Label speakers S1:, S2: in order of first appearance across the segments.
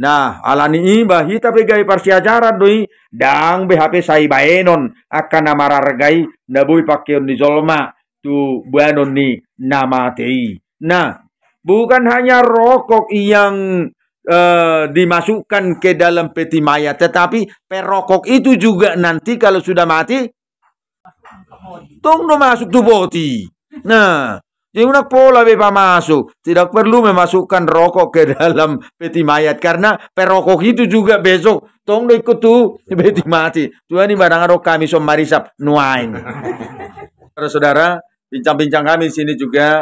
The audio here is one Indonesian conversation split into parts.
S1: Nah, alani hita pegai parsi ajaran doi dang BHP sai baenon akan nama rargai nabui pakai ni zolma tu buanon ni nama tei. Nah, bukan hanya rokok yang uh, dimasukkan ke dalam peti mayat, tetapi perokok itu juga nanti kalau sudah mati, tunggu masuk tuh boti. Nah, Ya pola bepa masuk. Tidak perlu memasukkan rokok ke dalam peti mayat. Karena perokok itu juga besok. Tong ikut tuh peti mati. Tuhan ini barang rokok kami som marisap nuain. Saudara-saudara, bincang-bincang kami di sini juga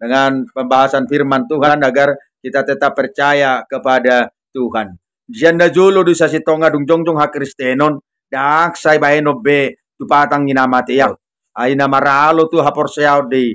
S1: dengan pembahasan firman Tuhan agar kita tetap percaya kepada Tuhan. Janda jolo di sasi tonga dung jong jong hak kristenon. Dak sai bae be tu patang ya. Ai Aina maralo tu hapor seau di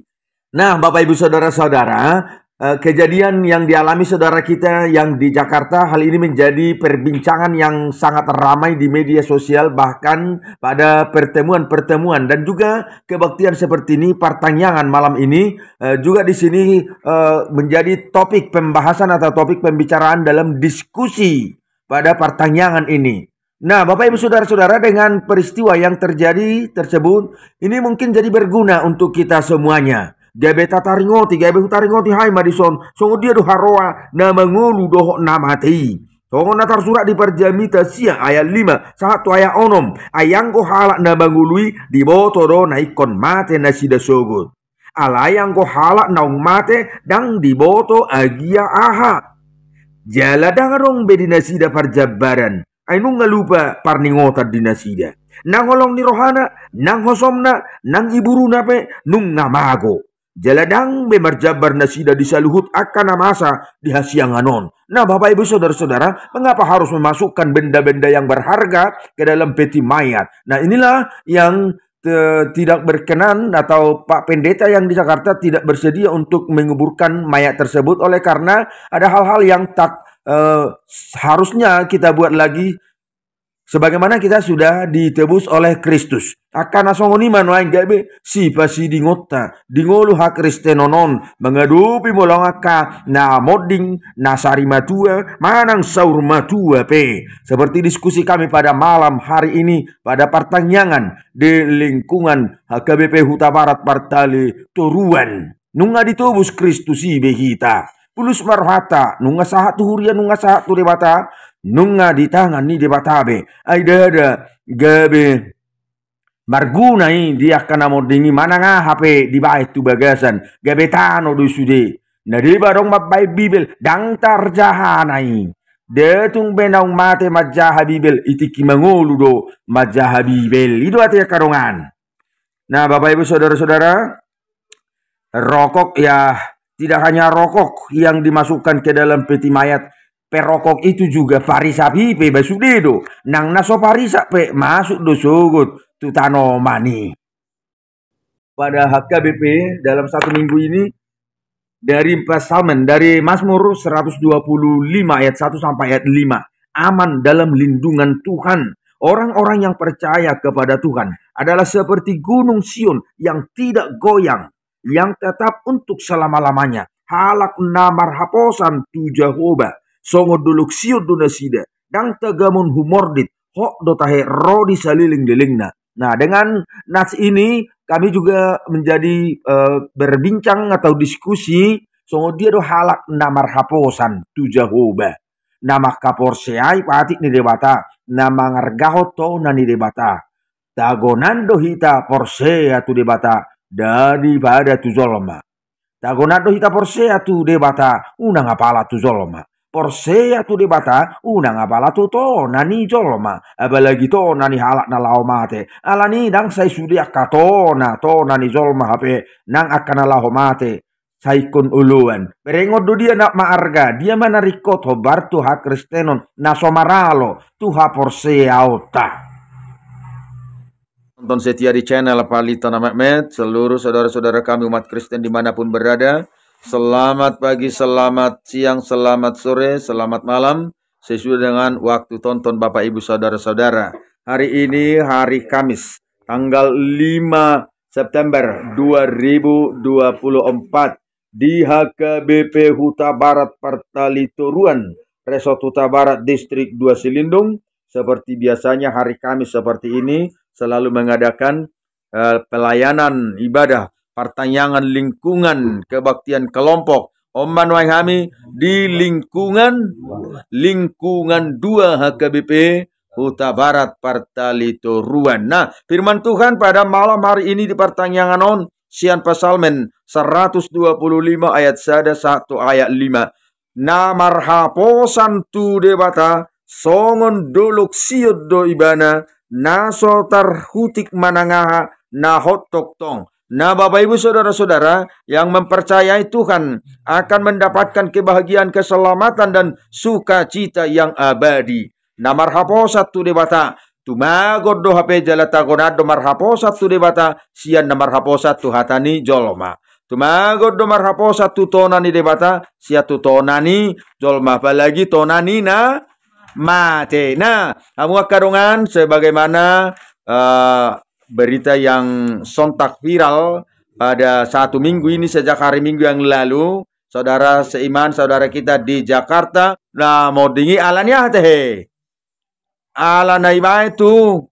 S1: Nah, Bapak Ibu Saudara-saudara, eh, kejadian yang dialami saudara kita yang di Jakarta hal ini menjadi perbincangan yang sangat ramai di media sosial bahkan pada pertemuan-pertemuan dan juga kebaktian seperti ini pertanyaan malam ini eh, juga di sini eh, menjadi topik pembahasan atau topik pembicaraan dalam diskusi pada pertanyaan ini. Nah, Bapak Ibu Saudara-saudara dengan peristiwa yang terjadi tersebut ini mungkin jadi berguna untuk kita semuanya gebeta taringoti gebehu taringoti hai madison songo dia do haroa na doho namati Tongona tar surat di perjamita siang ayat 5 satu ayat onom ayang ko halak na bangului di botoro naikon mate nasida sida sogut. Alayang ko halak naung mate dang di boto agia aha. Jala dangarong be nasida parjabaran. Ainung ngalupa parningota dinasida. Nang holong ni rohana, nang hosomna, nang iburu nape, nung ngamago. Jeladang bemarjabar nasida nasida disaluhut akan amasa di hasianganon. Nah Bapak Ibu Saudara-saudara, mengapa harus memasukkan benda-benda yang berharga ke dalam peti mayat? Nah inilah yang tidak berkenan atau Pak Pendeta yang di Jakarta tidak bersedia untuk menguburkan mayat tersebut oleh karena ada hal-hal yang tak uh, harusnya kita buat lagi sebagaimana kita sudah ditebus oleh Kristus. Akan asongoni iman gabe si pasi dingota dingolu hak kristenonon mengadupi aka na modding na sarimatua manang matua pe. Seperti diskusi kami pada malam hari ini pada pertanyaan di lingkungan HKBP Huta Barat Partali Turuan. Nunga ditebus Kristus si behita, Pulus marhata, nunga sahat tuhuria, nunga sahat turibata, nunga di tangan ni di batabe ai dada gabe marguna dia kena mordini mana ngah hp di bait tu bagasan gabe tano du sude na di barong mabai bibel dang tarjahanai tung benang mate majaha bibel itiki mangolu do majaha bibel itu hati karongan. Nah bapak ibu saudara-saudara rokok ya tidak hanya rokok yang dimasukkan ke dalam peti mayat perokok itu juga farisa pipe masuk dedo nang naso farisa pe masuk tu tutano mani pada HKBP dalam satu minggu ini dari Salman dari Mazmur 125 ayat 1 sampai ayat 5 aman dalam lindungan Tuhan orang-orang yang percaya kepada Tuhan adalah seperti gunung Sion yang tidak goyang yang tetap untuk selama-lamanya halak namar haposan tu Jehovah songo duluk siu duna sida dang tegamun humordit hok ro di saliling dilingna. Nah dengan nas ini kami juga menjadi uh, berbincang atau diskusi songo dia do halak namar haposan jahoba nama kapor seai patik ni debata nama ngargaho to nani debata tagonando hita porsea tu debata daripada tu zoloma tagonando hita porsea tu debata unang apala tu zoloma Porsea tu di bata una ngabala tu to nani jolma apalagi to nani halak na lao mate alani dang sai sudia katona to nani jolma hape nang akan lao mate saikun uluan berengot do dia nak maarga dia mana rikot hobar tu ha kristenon na somaralo tu ha Porsea ota Tonton setia di channel Palita Namakmet, seluruh saudara-saudara kami umat Kristen dimanapun berada, Selamat pagi, selamat siang, selamat sore, selamat malam. Sesuai dengan waktu tonton Bapak Ibu Saudara-saudara. Hari ini hari Kamis, tanggal 5 September 2024 di HKBP Huta Barat Turuan Resort Huta Barat Distrik 2 Silindung. Seperti biasanya hari Kamis seperti ini selalu mengadakan uh, pelayanan ibadah pertanyaan lingkungan kebaktian kelompok Oman Wai Hami di lingkungan lingkungan 2 HKBP Huta Barat Partalito Ruan. Nah, firman Tuhan pada malam hari ini di pertanyaan on Sian Pasalmen 125 ayat sada 1 ayat 5. Na marhapo santu debata songon doluk siod do ibana so tarhutik manangaha na hotok tong Nah Bapak Ibu Saudara-saudara yang mempercayai Tuhan akan mendapatkan kebahagiaan, keselamatan dan sukacita yang abadi. Namar hapo satu debata. Tuma goddo hape jalata gonado marhapo satu debata. Sian namar hapo satu hatani joloma. Tuma goddo marhapo satu tonani debata. Siatu tonani jolma. Apalagi tonani na mate. Nah, kamu karungan sebagaimana uh, berita yang sontak viral pada satu minggu ini sejak hari minggu yang lalu. Saudara seiman, saudara kita di Jakarta. Nah, mau dingin alanya teh. Alana iba itu.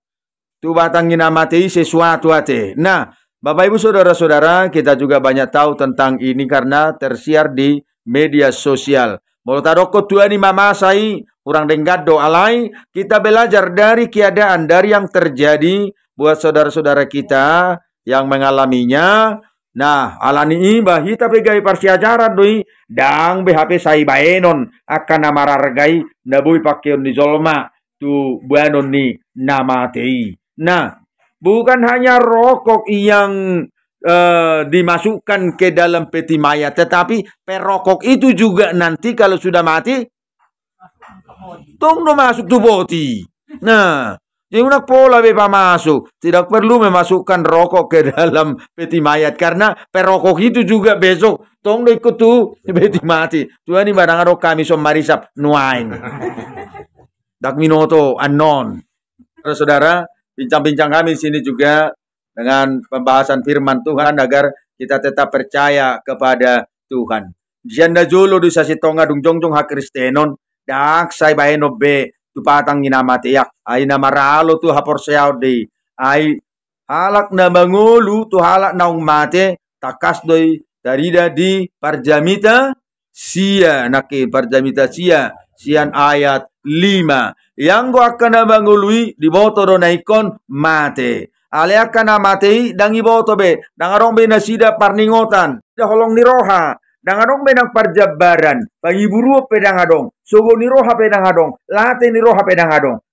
S1: Tu batangin amati sesuatu ate. Nah, Bapak Ibu Saudara-saudara, kita juga banyak tahu tentang ini karena tersiar di media sosial. Molotadoko tuan mama saya, kurang dengar doa lain, kita belajar dari keadaan dari yang terjadi buat saudara-saudara kita yang mengalaminya. Nah, alani iba hita pegai parsiajaran doi dang BHP saya akan nama rargai nabui pakion di zolma tu buanon ni nama tei. Nah, bukan hanya rokok yang uh, dimasukkan ke dalam peti mayat, tetapi perokok itu juga nanti kalau sudah mati, tunggu masuk tu boti. Nah, nak pola beba masuk. Tidak perlu memasukkan rokok ke dalam peti mayat. Karena perokok itu juga besok. Tong ikut tu peti mati. Tuhan ini barang rokok kami som marisap nuain. Dak minoto anon. Saudara, bincang-bincang kami di sini juga dengan pembahasan firman Tuhan agar kita tetap percaya kepada Tuhan. Janda jolo di sasi tonga dung jong jong kristenon dak saya bae nobe tupatang inamatiyak ay namaralo tu hapor sayaw di ay halak na mangulu tu halak naung mate takas doi darida di parjamita sia naki parjamita sia sian ayat lima yang gua akan mangului di botoro naikon mate ale akan mate dangi be dangarong be nasida parningotan dah holong roha Dangadong menang parjabaran, dangadong. Sogo ni roha dangadong. late ni roha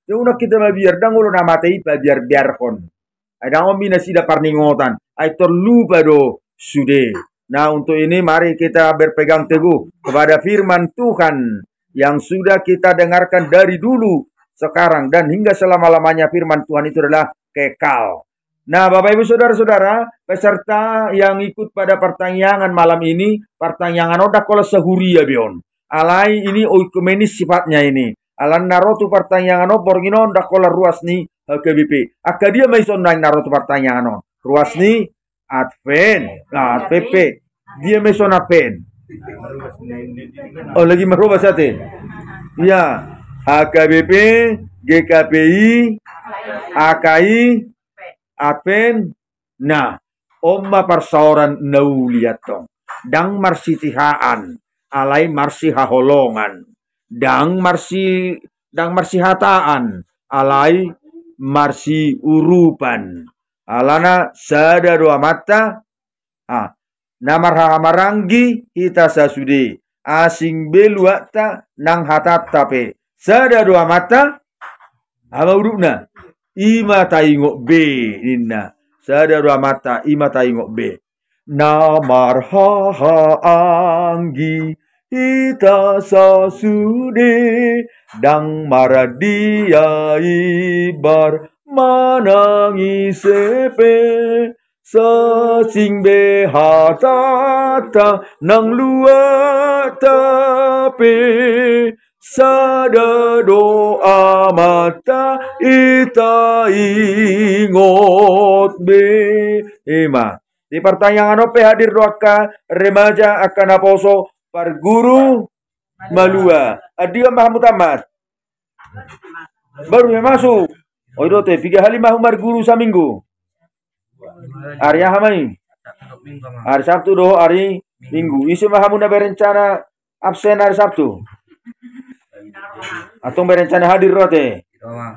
S1: Ya una kita biar dangolo na matei kon. biarkon. Ada dangong binasida parningotan, ay terlupa do sude. Nah untuk ini mari kita berpegang teguh kepada firman Tuhan yang sudah kita dengarkan dari dulu, sekarang, dan hingga selama-lamanya firman Tuhan itu adalah kekal. Nah, Bapak Ibu Saudara-saudara, peserta yang ikut pada pertanyaan malam ini, pertanyaan odak kalau sehuri ya bion. Alai ini oikumenis sifatnya ini. Alan narotu pertanyaan on borgino ndak kola ruas ni KBP. dia maison naik narotu pertanyaan on. Ruas ni Advent, nah PP. Dia maison Advent. Oh lagi merubah sate. Ya, AKBP, GKPI, AKI, apen na omba parsaoran nauliatong dang marsitihaan alai marsihaholongan dang marsi dang marsihataan alai marsi urupan alana sada dua mata ah namar hamaranggi ita sasude asing beluakta, nang tape. sada dua mata ama urupna? Ima taingok B inna. Saudara mata ima taingok B. ha anggi ita sasude dang maradia ibar manangi sepe sasing be hatata nang luatape doa amata ita ingot be ima. Di pertanyaan apa hadir doaka remaja akan aposo par guru malua. Adio Mahmud Ahmad. Baru yang masuk. Oh itu teh tiga kali mahumar guru saminggu. apa ini? Hari Sabtu doh hari Minggu. Isu ada berencana absen hari Sabtu. Atau berencana hadir rote. Eh?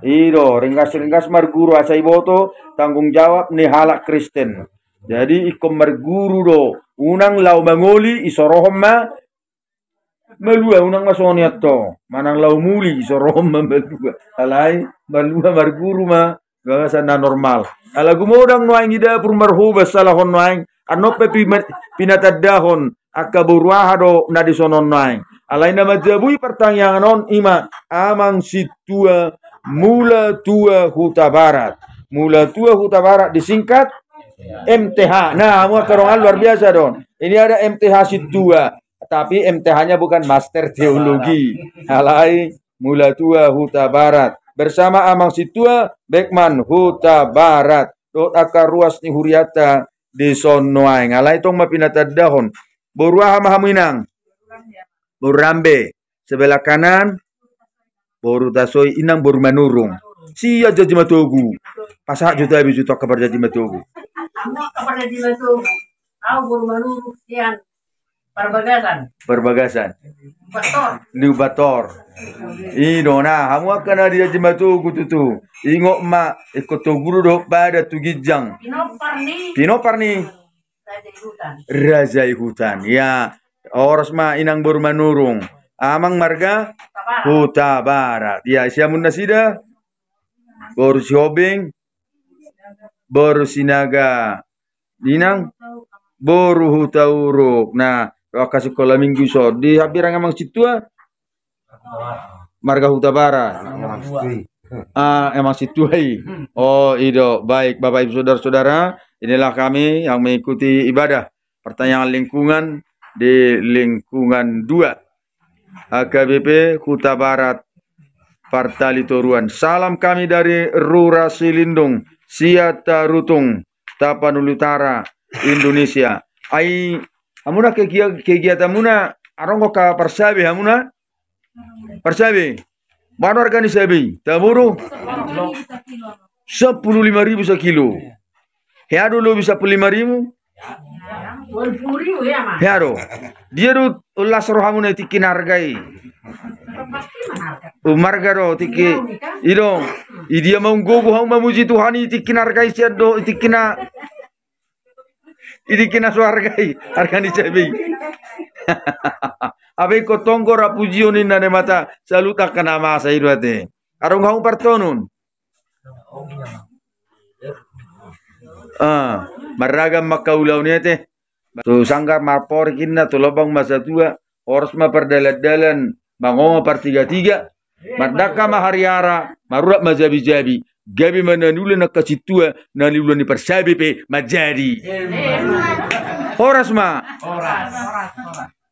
S1: Iro, iya, iya, ringkas-ringkas marguru asai boto tanggung jawab nih halak Kristen. Jadi ikom marguru do. Unang lau mangoli isorohom ma melua unang masonya to Manang lau muli isorohom ma melua. Alai melua marguru ma gagasana normal. Alagumodang noang ida pur marhuba salahon noang. Anope pinatadahon akaburuahado nadi nadisonon noang. Alain nama Jabui pertanyaan non iman amang situa mula tua huta barat. Mula tua huta barat disingkat MTH. Nah, kerongan luar biasa don. Ini ada MTH situa, tapi MTH-nya bukan master teologi. Alai mula tua huta barat bersama amang situa Beckman huta barat. Dot akar ruas ni huriata di sonoai. Alai tong mapinata dahon. maha minang. Borambe. Sebelah kanan. Tasoi inang Manurung Siya jadi matogu. Pasak juta habis juta kabar jadi matogu. kabar jadi matogu. Aku bormanurung yang Perbagasan. Perbagasan. Bator. Liu bator. Ino na ada kana matogu tu tu Ingok ma ikoto guru do pada tugijang. Pinoparni. Pinoparni. Raja hutan. Raja hutan. Ya. Oras ma inang burmanurong. Amang marga Huta Barat. Ya, siya muna sida. Boru shopping. Boru Sinaga. Dinang. Boru Huta Uruk. Nah, wakas sekolah minggu so. Di habirang amang situa. Marga Huta Barat. Ah, emang situai. Oh, ido. Baik, Bapak Ibu Saudara-saudara, inilah kami yang mengikuti ibadah. Pertanyaan lingkungan di lingkungan 2 AKBP Kuta Barat Partali Toruan. Salam kami dari Rura Silindung, Siata Rutung, Tapanuli Utara, Indonesia. Ai amuna kegiatan amuna arongo ka persabi amuna persabi mana organis sabi taburu 15000 sekilo. Ya dulu bisa ribu Yaro, ya, dia ru ulas rohamun itu e kini hargai. Umar garo tiki iya, idong, dia mau gugu mau memuji Tuhan itu kini hargai siad do itu kina, itu kina suargai hargani cebi. Abi kotong kora rapuji oni nane mata saluta kenama masa Arung hau pertonun. Oh, iya, ah, meragam makau launiate. Tu sangka marpor kina tu lobang masa tua oras ma dalan bangoma par tiga tiga mardaka iya. mahariara marurat mazabi jabi gabi mana nule nak kasih tua nani nulu ni persabi pe majadi. Iya, iya. Orang ma.